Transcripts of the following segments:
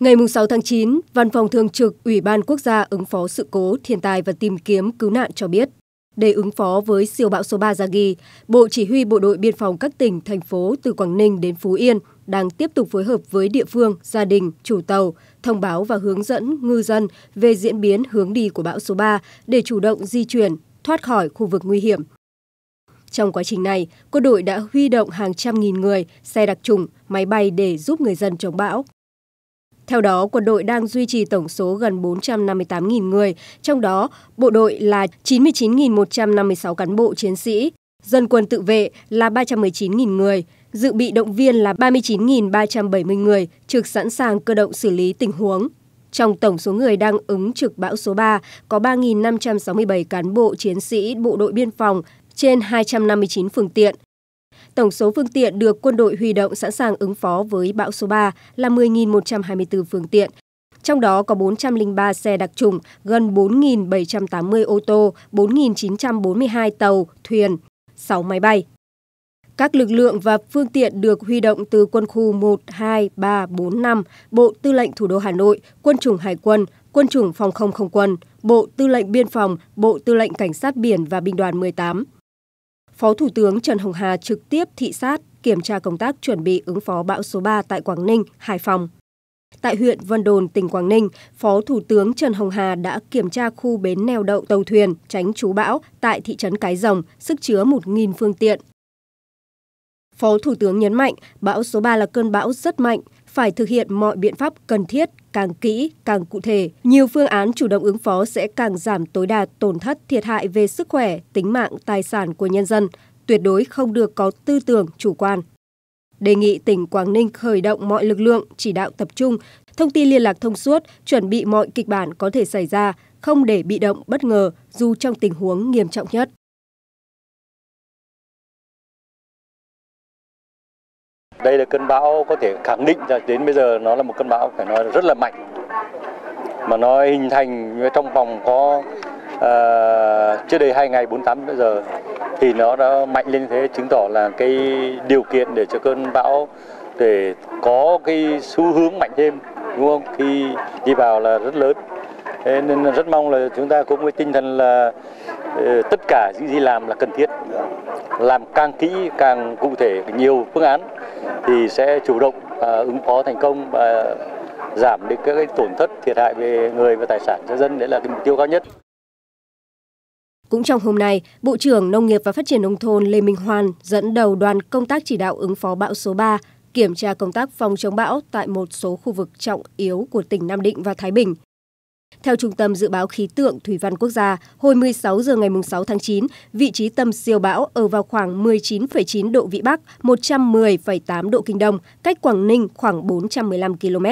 Ngày 6 tháng 9, Văn phòng Thường trực Ủy ban Quốc gia ứng phó sự cố, thiên tai và tìm kiếm cứu nạn cho biết, để ứng phó với siêu bão số 3 Yagi, Bộ Chỉ huy Bộ đội Biên phòng các tỉnh, thành phố từ Quảng Ninh đến Phú Yên đang tiếp tục phối hợp với địa phương, gia đình, chủ tàu, thông báo và hướng dẫn ngư dân về diễn biến hướng đi của bão số 3 để chủ động di chuyển, thoát khỏi khu vực nguy hiểm. Trong quá trình này, quân đội đã huy động hàng trăm nghìn người, xe đặc trùng, máy bay để giúp người dân chống bão. Theo đó, quân đội đang duy trì tổng số gần 458.000 người, trong đó bộ đội là 99.156 cán bộ chiến sĩ, dân quân tự vệ là 319.000 người, dự bị động viên là 39.370 người, trực sẵn sàng cơ động xử lý tình huống. Trong tổng số người đang ứng trực bão số 3, có 3.567 cán bộ chiến sĩ bộ đội biên phòng trên 259 phương tiện, Tổng số phương tiện được quân đội huy động sẵn sàng ứng phó với bão số 3 là 10.124 phương tiện, trong đó có 403 xe đặc trùng, gần 4.780 ô tô, 4.942 tàu, thuyền, 6 máy bay. Các lực lượng và phương tiện được huy động từ quân khu 1, 2, 3, 4, 5, Bộ Tư lệnh Thủ đô Hà Nội, Quân chủng Hải quân, Quân chủng Phòng không Không quân, Bộ Tư lệnh Biên phòng, Bộ Tư lệnh Cảnh sát biển và Binh đoàn 18. Phó Thủ tướng Trần Hồng Hà trực tiếp thị sát, kiểm tra công tác chuẩn bị ứng phó bão số 3 tại Quảng Ninh, Hải Phòng. Tại huyện Vân Đồn, tỉnh Quảng Ninh, Phó Thủ tướng Trần Hồng Hà đã kiểm tra khu bến neo đậu tàu thuyền tránh trú bão tại thị trấn Cái Rồng, sức chứa 1.000 phương tiện, Phó Thủ tướng nhấn mạnh, bão số 3 là cơn bão rất mạnh, phải thực hiện mọi biện pháp cần thiết, càng kỹ, càng cụ thể. Nhiều phương án chủ động ứng phó sẽ càng giảm tối đa tổn thất thiệt hại về sức khỏe, tính mạng, tài sản của nhân dân, tuyệt đối không được có tư tưởng chủ quan. Đề nghị tỉnh Quảng Ninh khởi động mọi lực lượng, chỉ đạo tập trung, thông tin liên lạc thông suốt, chuẩn bị mọi kịch bản có thể xảy ra, không để bị động bất ngờ dù trong tình huống nghiêm trọng nhất. đây là cơn bão có thể khẳng định là đến bây giờ nó là một cơn bão phải nói là rất là mạnh mà nó hình thành trong vòng có uh, chưa đầy hai ngày 48 giờ thì nó đã mạnh lên thế chứng tỏ là cái điều kiện để cho cơn bão để có cái xu hướng mạnh thêm đúng không khi đi vào là rất lớn thế nên rất mong là chúng ta cũng với tinh thần là ờ, tất cả những gì làm là cần thiết làm càng kỹ càng cụ thể nhiều phương án thì sẽ chủ động à, ứng phó thành công và giảm được các cái tổn thất thiệt hại về người và tài sản cho dân đấy là cái mục tiêu cao nhất. Cũng trong hôm nay, Bộ trưởng Nông nghiệp và Phát triển Nông thôn Lê Minh Hoan dẫn đầu đoàn công tác chỉ đạo ứng phó bão số 3, kiểm tra công tác phòng chống bão tại một số khu vực trọng yếu của tỉnh Nam Định và Thái Bình. Theo Trung tâm Dự báo Khí tượng Thủy văn Quốc gia, hồi 16 giờ ngày 6 tháng 9, vị trí tâm siêu bão ở vào khoảng 19,9 độ Vĩ Bắc, 110,8 độ Kinh Đông, cách Quảng Ninh khoảng 415 km.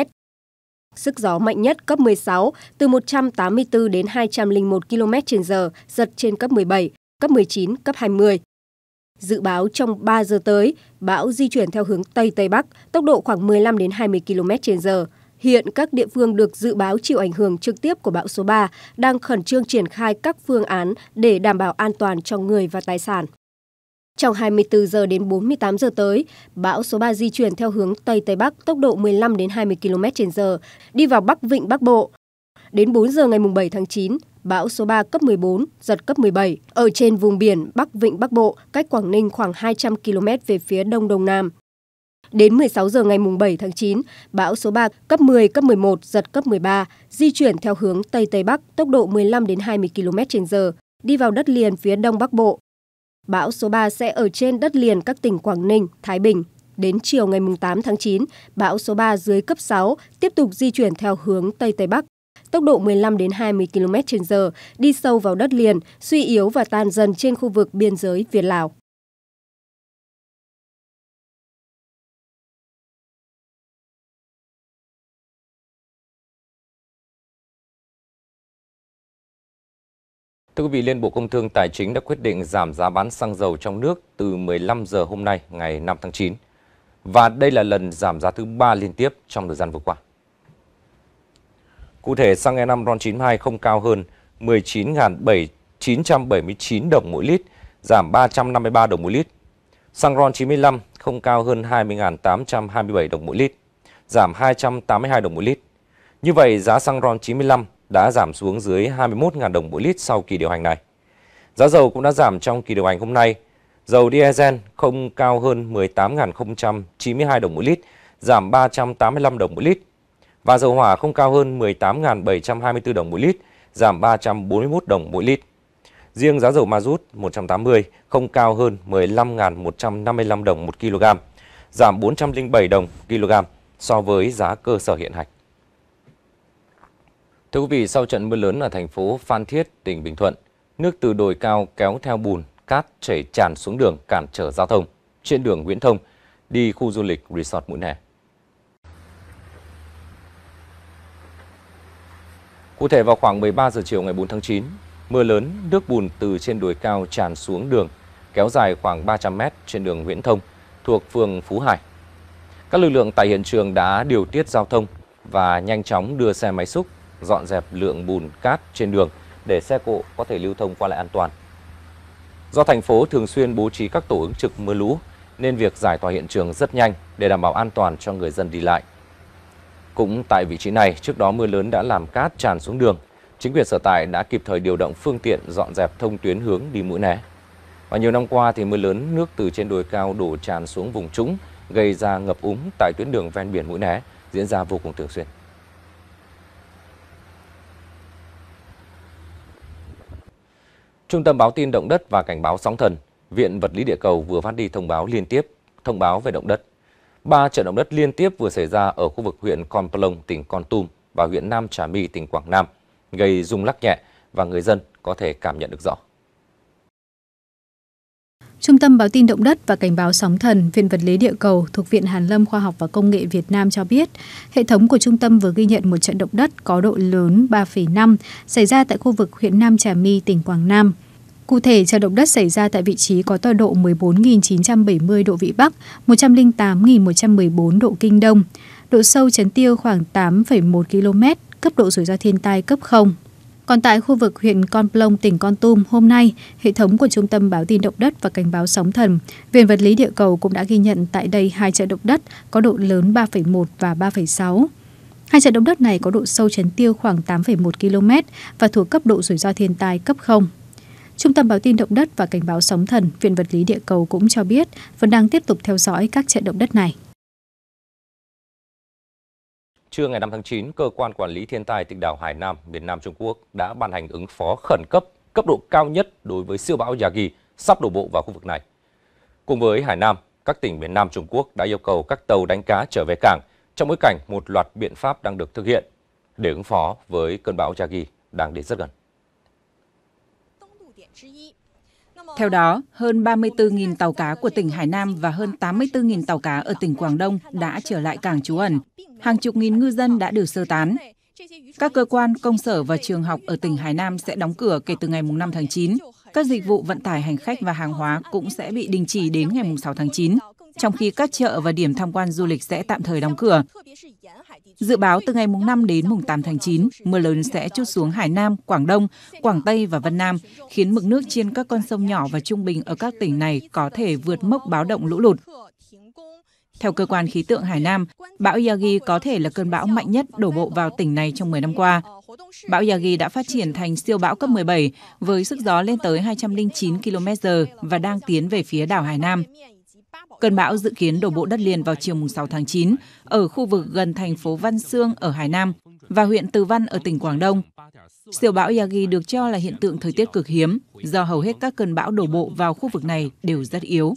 Sức gió mạnh nhất cấp 16, từ 184 đến 201 km h giật trên cấp 17, cấp 19, cấp 20. Dự báo trong 3 giờ tới, bão di chuyển theo hướng Tây Tây Bắc, tốc độ khoảng 15 đến 20 km h Hiện các địa phương được dự báo chịu ảnh hưởng trực tiếp của bão số 3 đang khẩn trương triển khai các phương án để đảm bảo an toàn cho người và tài sản. Trong 24 giờ đến 48 giờ tới, bão số 3 di chuyển theo hướng Tây Tây Bắc tốc độ 15 đến 20 km h đi vào Bắc Vịnh Bắc Bộ. Đến 4 giờ ngày 7 tháng 9, bão số 3 cấp 14, giật cấp 17, ở trên vùng biển Bắc Vịnh Bắc Bộ, cách Quảng Ninh khoảng 200 km về phía Đông Đông Nam. Đến 16 giờ ngày 7 tháng 9, bão số 3 cấp 10, cấp 11, giật cấp 13, di chuyển theo hướng Tây Tây Bắc, tốc độ 15 đến 20 km h đi vào đất liền phía Đông Bắc Bộ. Bão số 3 sẽ ở trên đất liền các tỉnh Quảng Ninh, Thái Bình. Đến chiều ngày 8 tháng 9, bão số 3 dưới cấp 6 tiếp tục di chuyển theo hướng Tây Tây Bắc, tốc độ 15 đến 20 km/h, đi sâu vào đất liền, suy yếu và tan dần trên khu vực biên giới Việt Lào. Thưa quý vị, Liên Bộ Công Thương Tài chính đã quyết định giảm giá bán xăng dầu trong nước từ 15 giờ hôm nay, ngày 5 tháng 9. Và đây là lần giảm giá thứ 3 liên tiếp trong thời gian vừa qua. Cụ thể, xăng E5 RON92 không cao hơn 19.979 đồng mỗi lít, giảm 353 đồng mỗi lít. Xăng RON95 không cao hơn 20.827 đồng mỗi lít, giảm 282 đồng mỗi lít. Như vậy, giá xăng RON95 đã giảm xuống dưới 21.000 đồng mỗi lít sau kỳ điều hành này. Giá dầu cũng đã giảm trong kỳ điều hành hôm nay. Dầu diesel không cao hơn 18.092 đồng mỗi lít, giảm 385 đồng mỗi lít. Và dầu hỏa không cao hơn 18.724 đồng mỗi lít, giảm 341 đồng mỗi lít. Riêng giá dầu ma rút 180 không cao hơn 15.155 đồng một kg, giảm 407 đồng kg so với giá cơ sở hiện hành. Thưa quý vị, sau trận mưa lớn ở thành phố Phan Thiết, tỉnh Bình Thuận, nước từ đồi cao kéo theo bùn, cát chảy tràn xuống đường cản trở giao thông trên đường Nguyễn Thông đi khu du lịch Resort Mũi Nè. Cụ thể vào khoảng 13 giờ chiều ngày 4 tháng 9, mưa lớn, nước bùn từ trên đồi cao tràn xuống đường, kéo dài khoảng 300 mét trên đường Nguyễn Thông thuộc phường Phú Hải. Các lực lượng tại hiện trường đã điều tiết giao thông và nhanh chóng đưa xe máy xúc dọn dẹp lượng bùn cát trên đường để xe cộ có thể lưu thông qua lại an toàn. Do thành phố thường xuyên bố trí các tổ ứng trực mưa lũ nên việc giải tỏa hiện trường rất nhanh để đảm bảo an toàn cho người dân đi lại. Cũng tại vị trí này, trước đó mưa lớn đã làm cát tràn xuống đường. Chính quyền sở tại đã kịp thời điều động phương tiện dọn dẹp thông tuyến hướng đi Mũi Né. Và nhiều năm qua thì mưa lớn nước từ trên đồi cao đổ tràn xuống vùng trũng, gây ra ngập úng tại tuyến đường ven biển Mũi Né diễn ra vô cùng thường xuyên. Trung tâm báo tin động đất và cảnh báo sóng thần, Viện Vật lý Địa cầu vừa phát đi thông báo liên tiếp, thông báo về động đất. Ba trận động đất liên tiếp vừa xảy ra ở khu vực huyện Con Plong, tỉnh Con Tum và huyện Nam Trà My, tỉnh Quảng Nam, gây rung lắc nhẹ và người dân có thể cảm nhận được rõ. Trung tâm báo tin động đất và cảnh báo sóng thần, Viện vật lý địa cầu thuộc Viện Hàn Lâm Khoa học và Công nghệ Việt Nam cho biết, hệ thống của trung tâm vừa ghi nhận một trận động đất có độ lớn 3,5 xảy ra tại khu vực huyện Nam Trà My, tỉnh Quảng Nam. Cụ thể, trận động đất xảy ra tại vị trí có tọa độ 14.970 độ Vĩ Bắc, 108.114 độ Kinh Đông. Độ sâu chấn tiêu khoảng 8,1 km, cấp độ rủi ro thiên tai cấp 0. Còn tại khu vực huyện Con Plong, tỉnh Con Tum, hôm nay, hệ thống của Trung tâm Báo tin Động đất và Cảnh báo Sóng thần, Viện Vật lý Địa cầu cũng đã ghi nhận tại đây hai trận động đất có độ lớn 3,1 và 3,6. Hai trận động đất này có độ sâu chấn tiêu khoảng 8,1 km và thuộc cấp độ rủi ro thiên tai cấp 0. Trung tâm Báo tin Động đất và Cảnh báo Sóng thần, Viện Vật lý Địa cầu cũng cho biết vẫn đang tiếp tục theo dõi các trận động đất này. Trưa ngày 5 tháng 9, Cơ quan Quản lý Thiên tai tỉnh đảo Hải Nam, miền Nam Trung Quốc đã ban hành ứng phó khẩn cấp cấp độ cao nhất đối với siêu bão Yagi sắp đổ bộ vào khu vực này. Cùng với Hải Nam, các tỉnh miền Nam Trung Quốc đã yêu cầu các tàu đánh cá trở về cảng trong bối cảnh một loạt biện pháp đang được thực hiện để ứng phó với cơn bão Yagi đang đến rất gần. Theo đó, hơn 34.000 tàu cá của tỉnh Hải Nam và hơn 84.000 tàu cá ở tỉnh Quảng Đông đã trở lại cảng trú ẩn. Hàng chục nghìn ngư dân đã được sơ tán. Các cơ quan, công sở và trường học ở tỉnh Hải Nam sẽ đóng cửa kể từ ngày 5 tháng 9. Các dịch vụ vận tải hành khách và hàng hóa cũng sẽ bị đình chỉ đến ngày 6 tháng 9, trong khi các chợ và điểm tham quan du lịch sẽ tạm thời đóng cửa. Dự báo từ ngày mùng 5 đến mùng 8 tháng 9, mưa lớn sẽ chút xuống Hải Nam, Quảng Đông, Quảng Tây và Vân Nam, khiến mực nước trên các con sông nhỏ và trung bình ở các tỉnh này có thể vượt mốc báo động lũ lụt. Theo cơ quan khí tượng Hải Nam, bão Yagi có thể là cơn bão mạnh nhất đổ bộ vào tỉnh này trong 10 năm qua. Bão Yagi đã phát triển thành siêu bão cấp 17 với sức gió lên tới 209 km/h và đang tiến về phía đảo Hải Nam. Cơn bão dự kiến đổ bộ đất liền vào chiều 6 tháng 9 ở khu vực gần thành phố Văn Xương ở Hải Nam và huyện Từ Văn ở tỉnh Quảng Đông. Siêu bão Yagi được cho là hiện tượng thời tiết cực hiếm do hầu hết các cơn bão đổ bộ vào khu vực này đều rất yếu.